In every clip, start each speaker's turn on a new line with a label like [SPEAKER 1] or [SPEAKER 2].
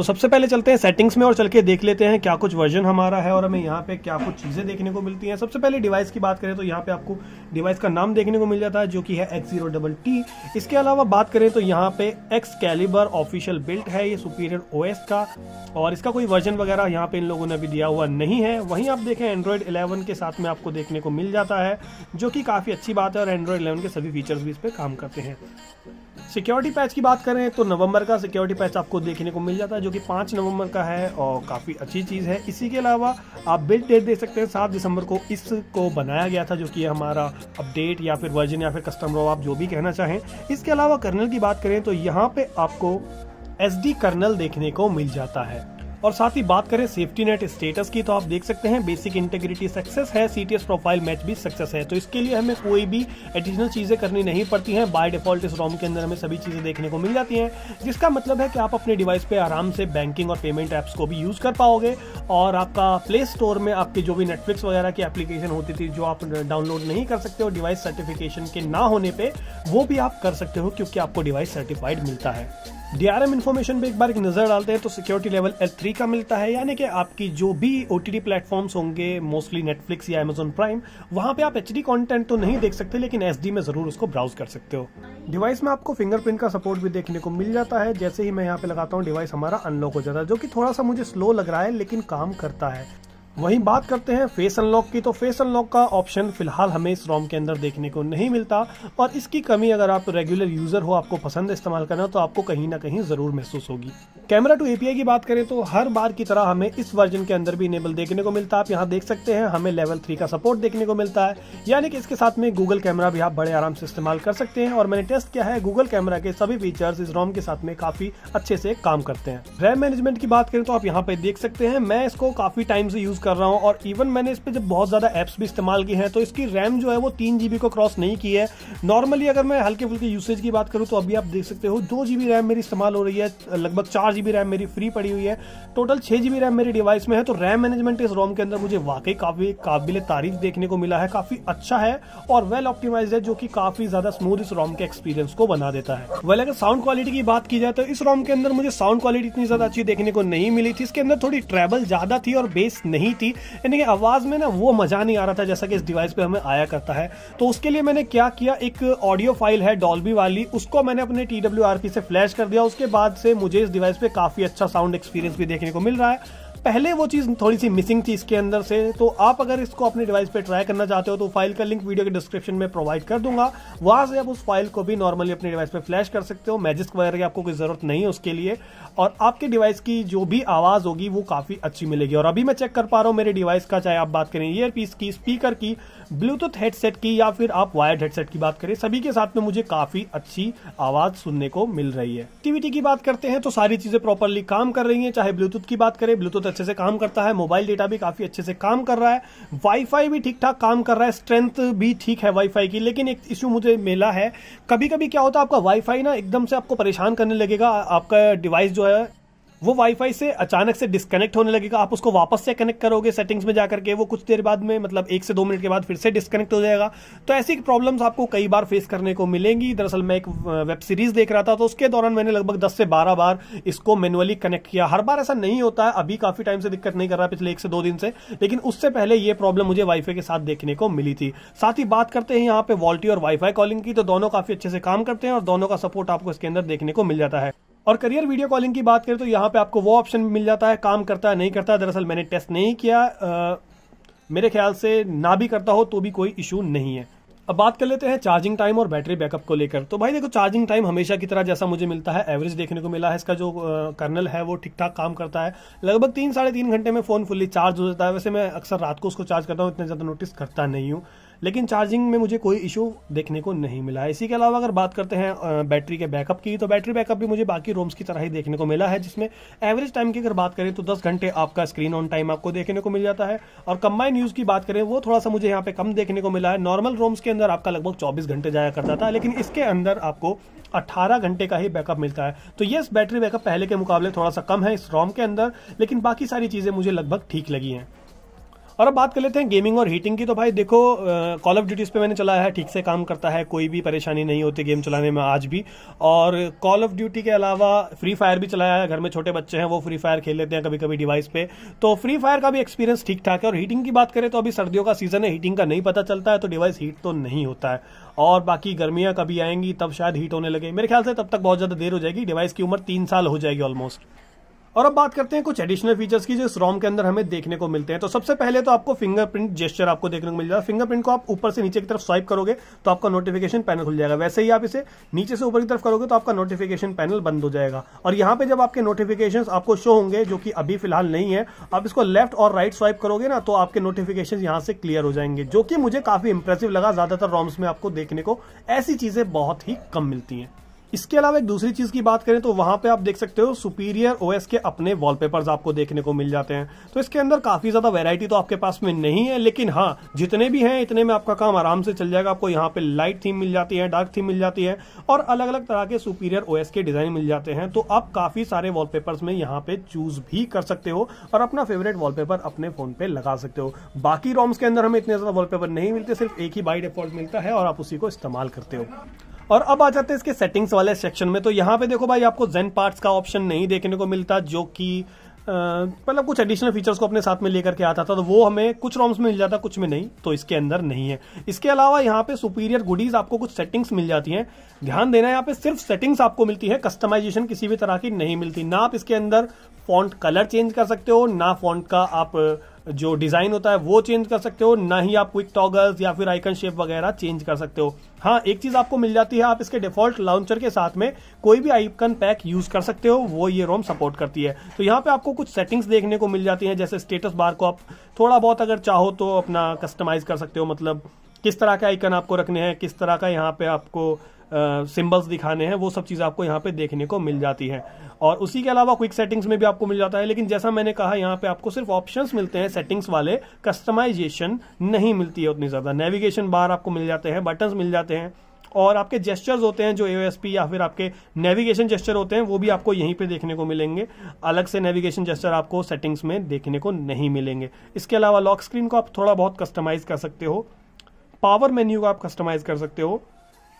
[SPEAKER 1] तो सबसे पहले चलते हैं सेटिंग्स में और चल के देख लेते हैं क्या कुछ वर्जन हमारा है और हमें यहाँ पे क्या कुछ चीज़ें देखने को मिलती हैं सबसे पहले डिवाइस की बात करें तो यहाँ पे आपको डिवाइस का नाम देखने को मिल जाता है जो कि है एक्स जीरो डबल टी इसके अलावा बात करें तो यहाँ पे एक्स कैलिबर ऑफिशियल बिल्ट है ये सुपीरियर ओ का और इसका कोई वर्जन वगैरह यहाँ पे इन लोगों ने अभी दिया हुआ नहीं है वहीं आप देखें एंड्रॉयड इलेवन के साथ में आपको देखने को मिल जाता है जो कि काफ़ी अच्छी बात है और एंड्रॉयड इलेवन के सभी फीचर्स भी इस पर काम करते हैं सिक्योरिटी पैच की बात करें तो नवंबर का सिक्योरिटी पैच आपको देखने को मिल जाता है जो कि पाँच नवंबर का है और काफ़ी अच्छी चीज़ है इसी के अलावा आप बिल्ड डेट दे सकते हैं सात दिसंबर को इसको बनाया गया था जो कि हमारा अपडेट या फिर वर्जन या फिर कस्टम रो आप जो भी कहना चाहें इसके अलावा कर्नल की बात करें तो यहाँ पर आपको एस कर्नल देखने को मिल जाता है और साथ ही बात करें सेफ्टी नेट स्टेटस की तो आप देख सकते हैं बेसिक इंटेग्रिटी सक्सेस है सीटीएस प्रोफाइल मैच भी सक्सेस है तो इसके लिए हमें कोई भी एडिशनल चीज़ें करनी नहीं पड़ती हैं बाय डिफॉल्ट इस रोम के अंदर हमें सभी चीज़ें देखने को मिल जाती हैं जिसका मतलब है कि आप अपने डिवाइस पर आराम से बैंकिंग और पेमेंट ऐप्स को भी यूज़ कर पाओगे और आपका प्ले स्टोर में आपके जो भी नेटफ्लिक्स वगैरह की एप्लीकेशन होती थी जो आप डाउनलोड नहीं कर सकते हो डिवाइस सर्टिफिकेशन के ना होने पर वो भी आप कर सकते हो क्योंकि आपको डिवाइस सर्टिफाइड मिलता है डीआरएम इन्फॉर्मेशन पे एक बार एक नजर डालते हैं तो सिक्योरिटी लेवल एल थ्री का मिलता है यानी कि आपकी जो भी ओ टी प्लेटफॉर्म्स होंगे मोस्टली नेटफ्लिक्स या अमेजोन प्राइम वहां पे आप एच डी कॉन्टेंट तो नहीं देख सकते लेकिन एस डी में जरूर उसको ब्राउज कर सकते हो डिवाइस में आपको फिंगरप्रिंट का सपोर्ट भी देखने को मिल जाता है जैसे ही मैं यहाँ पे लगाता हूँ डिवाइस हमारा अनलॉक हो जाता है जो कि थोड़ा सा मुझे स्लो लग रहा है लेकिन काम करता है वहीं बात करते हैं फेस अनलॉक की तो फेस अनलॉक का ऑप्शन फिलहाल हमें इस रोम के अंदर देखने को नहीं मिलता और इसकी कमी अगर आप रेगुलर यूजर हो आपको पसंद इस्तेमाल करना तो आपको कहीं ना कहीं जरूर महसूस होगी कैमरा टू एपीआई की बात करें तो हर बार की तरह हमें इस वर्जन के अंदर भी इनेबल देखने को मिलता है आप यहाँ देख सकते हैं हमें लेवल थ्री का सपोर्ट देखने को मिलता है यानी कि इसके साथ में गूगल कैमरा भी आप बड़े आराम से इस्तेमाल कर सकते हैं और मैंने टेस्ट किया है गूगल कैमरा के सभी फीचर्स इस रोम के साथ में काफी अच्छे से काम करते हैं रैम मैनेजमेंट की बात करें तो आप यहाँ पे देख सकते हैं मैं इसको काफी टाइम से यूज यूज़ कर रहा हूँ और इवन मैंने इस पर जब बहुत ज़्यादा एप्स भी इस्तेमाल की हैं तो इसकी रैम जो है वो तीन जी को क्रॉस नहीं की है नॉर्मली अगर मैं हल्के फुल्के यूसेज की बात करूँ तो अभी आप देख सकते हो दो जी रैम मेरी इस्तेमाल हो रही है लगभग चार जी रैम मेरी फ्री पड़ी हुई है टोटल छः जी रैम मेरी डिवाइस में है तो रैम मैनेजमेंट इस रोम के अंदर मुझे वाकई काफ़ी काबिल तारीफ देखने को मिला है काफ़ी अच्छा है और वेल ऑप्टिमाइज है जो कि काफ़ी ज़्यादा स्मूथ इस रोम के एक्सपीरियंस को बना देता है वेल अगर साउंड क्वालिटी की बात की जाए तो इस रोम के अंदर मुझे साउंड क्वालिटी इतनी ज़्यादा अच्छी देखने को नहीं मिली थी इसके अंदर थोड़ी ट्रैवल ज़्यादा थी और बेस नहीं नहीं थी यानी कि आवाज़ में ना वो मज़ा नहीं आ रहा था जैसा कि इस डिवाइस पे हमें आया करता है तो उसके लिए मैंने क्या किया एक ऑडियो फाइल है डॉल्बी वाली उसको मैंने अपने टी से फ्लैश कर दिया उसके बाद से मुझे इस डिवाइस पे काफ़ी अच्छा साउंड एक्सपीरियंस भी देखने को मिल रहा है पहले वो चीज़ थोड़ी सी मिसिंग थी इसके अंदर से तो आप अगर इसको अपने डिवाइस पे ट्राई करना चाहते हो तो फाइल का लिंक वीडियो के डिस्क्रिप्शन में प्रोवाइड कर दूंगा वहां से आप उस फाइल को भी नॉर्मली अपने डिवाइस पे फ्लैश कर सकते हो मैजिस्क वगैरह की आपको कोई ज़रूरत नहीं है उसके लिए और आपके डिवाइस की जो भी आवाज़ होगी वो काफ़ी अच्छी मिलेगी और अभी मैं चेक कर पा रहा हूँ मेरे डिवाइस का चाहे आप बात करें ईयर की स्पीकर की ब्लूटूथ हेडसेट की या फिर आप वायर्ड हेडसेट की बात करें सभी के साथ में मुझे काफी अच्छी आवाज सुनने को मिल रही है एक्टिविटी की बात करते हैं तो सारी चीजें प्रॉपरली काम कर रही है चाहे ब्लूटूथ की बात करें ब्लूटूथ अच्छे से काम करता है मोबाइल डेटा भी काफी अच्छे से काम कर रहा है वाईफाई भी ठीक ठाक काम कर रहा है स्ट्रेंथ भी ठीक है वाईफाई की लेकिन एक इश्यू मुझे मिला है कभी कभी क्या होता है आपका वाईफाई ना एकदम से आपको परेशान करने लगेगा आपका डिवाइस जो है वो वाईफाई से अचानक से डिस्कनेक्ट होने लगेगा आप उसको वापस से कनेक्ट करोगे सेटिंग्स में जाकर के वो कुछ देर बाद में मतलब एक से दो मिनट के बाद फिर से डिस्कनेक्ट हो जाएगा तो ऐसी प्रॉब्लम्स आपको कई बार फेस करने को मिलेंगी दरअसल मैं एक वेब सीरीज देख रहा था तो उसके दौरान मैंने लगभग दस से बारह बार इसको मैनुअली कनेक्ट किया हर बार ऐसा नहीं होता है अभी काफी टाइम से दिक्कत नहीं कर रहा पिछले एक से दो दिन से लेकिन उससे पहले यह प्रॉब्लम मुझे वाईफाई के साथ देखने को मिली थी साथ ही बात करते हैं यहाँ पे वॉल्टी और वाईफाई कॉलिंग की तो दोनों काफी अच्छे से काम करते हैं और दोनों का सपोर्ट आपको इसके अंदर देखने को मिल जाता है और करियर वीडियो कॉलिंग की बात करें तो यहाँ पे आपको वो ऑप्शन मिल जाता है काम करता है नहीं करता है दरअसल मैंने टेस्ट नहीं किया आ, मेरे ख्याल से ना भी करता हो तो भी कोई इशू नहीं है अब बात कर लेते हैं चार्जिंग टाइम और बैटरी बैकअप को लेकर तो भाई देखो चार्जिंग टाइम हमेशा की तरह जैसा मुझे मिलता है एवरेज देखने को मिला है इसका जो कर्नल है वो ठीक ठाक काम करता है लगभग तीन साढ़े तीन घंटे में फ़ोन फुल्ली चार्ज हो जाता है वैसे मैं अक्सर रात को उसको चार्ज करता हूँ इतना ज़्यादा नोटिस करता नहीं हूँ लेकिन चार्जिंग में मुझे कोई इशू देखने को नहीं मिला इसी के अलावा अगर बात करते हैं बैटरी के बैकअप की तो बैटरी बैकअप भी मुझे बाकी रोम्स की तरह ही देखने को मिला है जिसमें एवरेज टाइम की अगर बात करें तो दस घंटे आपका स्क्रीन ऑन टाइम आपको देखने को मिल जाता है और कंबाइन यूज की बात करें वो थोड़ा सा मुझे यहाँ पे कम देखने को मिला है नॉर्मल रोम्स के अंदर आपका लगभग चौबीस घंटे जाया करता था लेकिन इसके अंदर आपको 18 घंटे का ही बैकअप मिलता है तो यस बैटरी बैकअप पहले के मुकाबले थोड़ा सा कम है इस रोम के अंदर लेकिन बाकी सारी चीज़ें मुझे लगभग ठीक लगी हैं और अब बात कर लेते हैं गेमिंग और हीटिंग की तो भाई देखो कॉल ऑफ ड्यूटीज पे मैंने चलाया है ठीक से काम करता है कोई भी परेशानी नहीं होती गेम चलाने में आज भी और कॉल ऑफ ड्यूटी के अलावा फ्री फायर भी चलाया है घर में छोटे बच्चे हैं वो फ्री फायर खेल लेते हैं कभी कभी डिवाइस पे तो फ्री फायर का भी एक्सपीरियंस ठीक ठाक है और हीटिंग की बात करें तो अभी सर्दियों का सीजन है हीटिंग का नहीं पता चलता है तो डिवाइस हीट तो नहीं होता है और बाकी गर्मियां कभी आएंगी तब शायद हीट होने लगे मेरे ख्याल से तब तक बहुत ज्यादा देर हो जाएगी डिवाइस की उम्र तीन साल हो जाएगी ऑलमोस्ट और अब बात करते हैं कुछ एडिशनल फीचर्स की जो इस रोम के अंदर हमें देखने को मिलते हैं तो सबसे पहले तो आपको फिंगरप्रिंट जेस्चर आपको देखने को मिल जाएगा फिंगरप्रिंट को आप ऊपर से नीचे की तरफ स्वाइप करोगे तो आपका नोटिफिकेशन पैनल खुल जाएगा वैसे ही आप इसे नीचे से ऊपर की तरफ करोगे तो आपका नोटिफिकेशन पैनल बंद हो जाएगा और यहाँ पे जब आपके नोटिफिकेशन आपको शो होंगे जो कि अभी फिलहाल नहीं है आप इसको लेफ्ट और राइट स्वाइप करोगे ना तो आपके नोटिफिकेशन यहाँ से क्लियर हो जाएंगे जो कि मुझे काफी इंप्रेसिव लगा ज्यादातर रोम्स में आपको देखने को ऐसी चीजें बहुत ही कम मिलती हैं इसके अलावा एक दूसरी चीज की बात करें तो वहां पे आप देख सकते हो सुपीरियर ओएस के अपने वॉलपेपर्स आपको देखने को मिल जाते हैं तो इसके अंदर काफी ज्यादा वेरायटी तो आपके पास में नहीं है लेकिन हाँ जितने भी हैं इतने में आपका काम आराम से चल जाएगा आपको यहाँ पे लाइट थीम मिल जाती है डार्क थीम मिल जाती है और अलग अलग तरह के सुपीरियर ओएस के डिजाइन मिल जाते हैं तो आप काफी सारे वॉलपेपर्स में यहाँ पे चूज भी कर सकते हो और अपना फेवरेट वॉलपेपर अपने फोन पे लगा सकते हो बाकी रोम्स के अंदर हमें इतने ज्यादा वॉलपेपर नहीं मिलते सिर्फ एक ही बाई डिफॉल्ट मिलता है और आप उसी को इस्तेमाल करते हो और अब आ जाते हैं इसके सेटिंग्स वाले सेक्शन में तो यहाँ पे देखो भाई आपको जेन पार्ट्स का ऑप्शन नहीं देखने को मिलता जो कि मतलब कुछ एडिशनल फीचर्स को अपने साथ में लेकर के आता था तो वो हमें कुछ रॉम्स में मिल जाता कुछ में नहीं तो इसके अंदर नहीं है इसके अलावा यहाँ पे सुपीरियर गुडीज आपको कुछ सेटिंग्स मिल जाती हैं ध्यान देना यहाँ पे सिर्फ सेटिंग्स आपको मिलती है कस्टमाइजेशन किसी भी तरह की नहीं मिलती ना आप इसके अंदर फॉन्ट कलर चेंज कर सकते हो ना फॉन्ट का आप जो डिज़ाइन होता है वो चेंज कर सकते हो ना ही आप क्विक टॉगल्स या फिर आइकन शेप वगैरह चेंज कर सकते हो हाँ एक चीज़ आपको मिल जाती है आप इसके डिफॉल्ट लॉन्चर के साथ में कोई भी आइकन पैक यूज़ कर सकते हो वो ये रोम सपोर्ट करती है तो यहाँ पे आपको कुछ सेटिंग्स देखने को मिल जाती है जैसे स्टेटस बार को आप थोड़ा बहुत अगर चाहो तो अपना कस्टमाइज़ कर सकते हो मतलब किस तरह के आइकन आपको रखने हैं किस तरह का यहाँ पे आपको सिंबल्स दिखाने हैं वो सब चीज़ आपको यहाँ पे देखने को मिल जाती है और उसी के अलावा क्विक सेटिंग्स में भी आपको मिल जाता है लेकिन जैसा मैंने कहा यहाँ पे आपको सिर्फ ऑप्शन मिलते हैं सेटिंग्स वाले कस्टमाइजेशन नहीं मिलती है उतनी ज़्यादा नेविगेशन बार आपको मिल जाते हैं बटन्स मिल जाते हैं और आपके जेस्चर्स होते हैं जो ए या फिर आपके नेविगेशन जेस्चर होते हैं वो भी आपको यहीं पे देखने को मिलेंगे अलग से नेविगेशन जेस्चर आपको सेटिंग्स में देखने को नहीं मिलेंगे इसके अलावा लॉक स्क्रीन को आप थोड़ा बहुत कस्टमाइज कर सकते हो पावर मेन्यू को आप कस्टमाइज कर सकते हो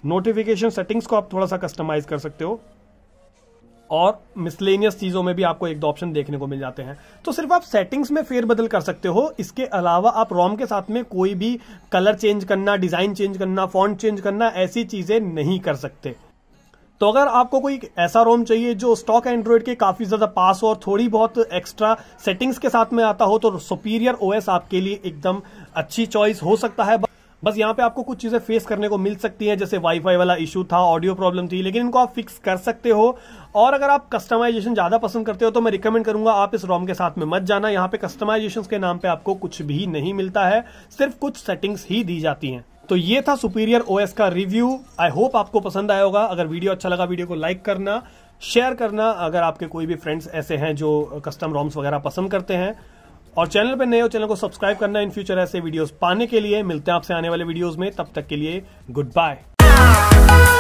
[SPEAKER 1] नोटिफिकेशन सेटिंग्स को आप थोड़ा सा कस्टमाइज कर सकते हो और मिसलेनियस चीज़ों में भी आपको एक दो ऑप्शन देखने को मिल जाते हैं तो सिर्फ आप सेटिंग्स में फेरबदल कर सकते हो इसके अलावा आप रोम के साथ में कोई भी कलर चेंज करना डिज़ाइन चेंज करना फॉन्ट चेंज करना ऐसी चीज़ें नहीं कर सकते तो अगर आपको कोई ऐसा रोम चाहिए जो स्टॉक एंड्रॉयड के काफी ज्यादा पास हो और थोड़ी बहुत एक्स्ट्रा सेटिंग्स के साथ में आता हो तो सुपीरियर ओएस आपके लिए एकदम अच्छी चॉइस हो सकता है बस यहाँ पे आपको कुछ चीज़ें फेस करने को मिल सकती हैं जैसे वाईफाई वाला इशू था ऑडियो प्रॉब्लम थी लेकिन इनको आप फिक्स कर सकते हो और अगर आप कस्टमाइजेशन ज़्यादा पसंद करते हो तो मैं रिकमेंड करूंगा आप इस रॉम के साथ में मत जाना यहाँ पे कस्टमाइजेशन के नाम पे आपको कुछ भी नहीं मिलता है सिर्फ कुछ सेटिंग्स ही दी जाती है तो ये था सुपीरियर ओएस का रिव्यू आई होप आपको पसंद आया होगा अगर वीडियो अच्छा लगा वीडियो को लाइक करना शेयर करना अगर आपके कोई भी फ्रेंड्स ऐसे हैं जो कस्टम रॉम्स वगैरह पसंद करते हैं और चैनल पर नए हो चैनल को सब्सक्राइब करना इन फ्यूचर ऐसे वीडियोस पाने के लिए मिलते हैं आपसे आने वाले वीडियोस में तब तक के लिए गुड बाय